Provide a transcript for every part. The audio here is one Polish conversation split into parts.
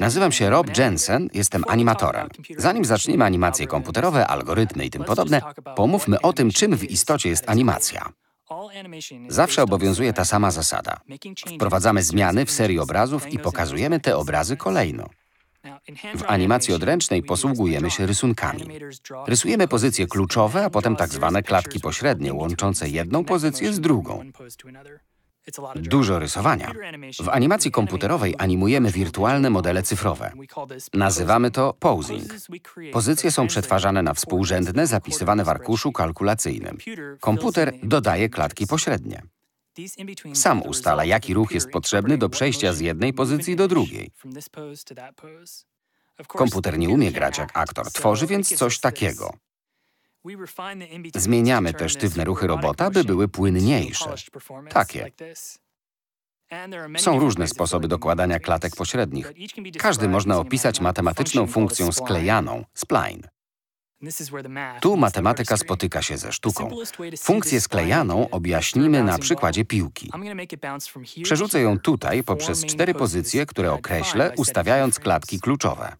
Nazywam się Rob Jensen, uh, jestem animatorem. Zanim zaczniemy animacje komputerowe, algorytmy i tym podobne, pomówmy o tym, czym w istocie jest animacja. Zawsze obowiązuje ta sama zasada. Wprowadzamy zmiany w serii obrazów i pokazujemy te obrazy kolejno. W animacji odręcznej posługujemy się rysunkami. Rysujemy pozycje kluczowe, a potem tak zwane klatki pośrednie, łączące jedną pozycję z drugą. Dużo rysowania. W animacji komputerowej animujemy wirtualne modele cyfrowe. Nazywamy to posing. Pozycje są przetwarzane na współrzędne, zapisywane w arkuszu kalkulacyjnym. Komputer dodaje klatki pośrednie. Sam ustala, jaki ruch jest potrzebny do przejścia z jednej pozycji do drugiej. Komputer nie umie grać jak aktor, tworzy więc coś takiego. Zmieniamy te sztywne ruchy robota, by były płynniejsze. Takie. Są różne sposoby dokładania klatek pośrednich. Każdy można opisać matematyczną funkcją sklejaną, spline. Tu matematyka spotyka się ze sztuką. Funkcję sklejaną objaśnimy na przykładzie piłki. Przerzucę ją tutaj poprzez cztery pozycje, które określę, ustawiając klatki kluczowe.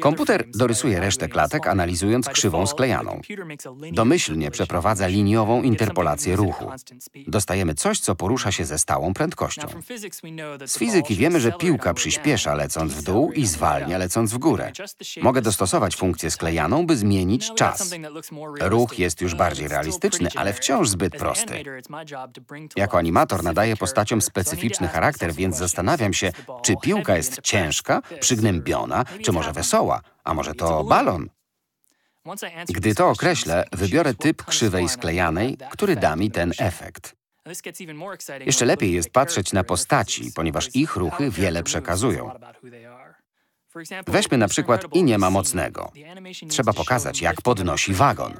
Komputer dorysuje resztę klatek, analizując krzywą sklejaną. Domyślnie przeprowadza liniową interpolację ruchu. Dostajemy coś, co porusza się ze stałą prędkością. Z fizyki wiemy, że piłka przyspiesza lecąc w dół i zwalnia lecąc w górę. Mogę dostosować funkcję sklejaną by zmienić czas. Ruch jest już bardziej realistyczny, ale wciąż zbyt prosty. Jako animator nadaję postaciom specyficzny charakter, więc zastanawiam się, czy piłka jest ciężka, przygnębiona, czy może wesoła, a może to balon. Gdy to określę, wybiorę typ krzywej sklejanej, który da mi ten efekt. Jeszcze lepiej jest patrzeć na postaci, ponieważ ich ruchy wiele przekazują. Weźmy na przykład ma Mocnego. Trzeba pokazać, jak podnosi wagon.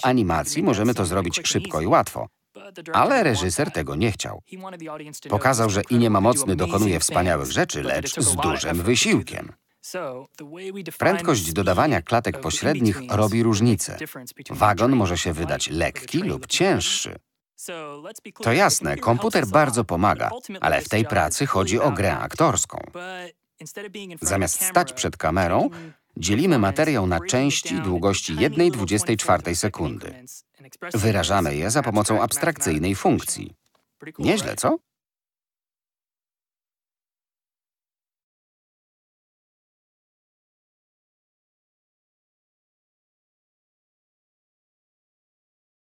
W animacji możemy to zrobić szybko i łatwo, ale reżyser tego nie chciał. Pokazał, że ma Mocny dokonuje wspaniałych rzeczy, lecz z dużym wysiłkiem. Prędkość dodawania klatek pośrednich robi różnicę. Wagon może się wydać lekki lub cięższy. To jasne, komputer bardzo pomaga, ale w tej pracy chodzi o grę aktorską. Zamiast stać przed kamerą, dzielimy materiał na części długości 1,24 sekundy. Wyrażamy je za pomocą abstrakcyjnej funkcji. Nieźle, co?